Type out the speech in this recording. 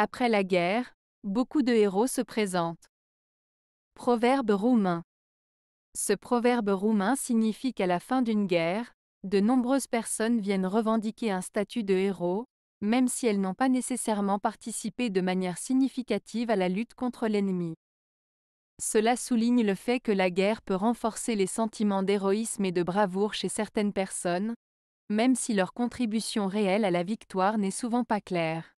Après la guerre, beaucoup de héros se présentent. Proverbe roumain. Ce proverbe roumain signifie qu'à la fin d'une guerre, de nombreuses personnes viennent revendiquer un statut de héros, même si elles n'ont pas nécessairement participé de manière significative à la lutte contre l'ennemi. Cela souligne le fait que la guerre peut renforcer les sentiments d'héroïsme et de bravoure chez certaines personnes, même si leur contribution réelle à la victoire n'est souvent pas claire.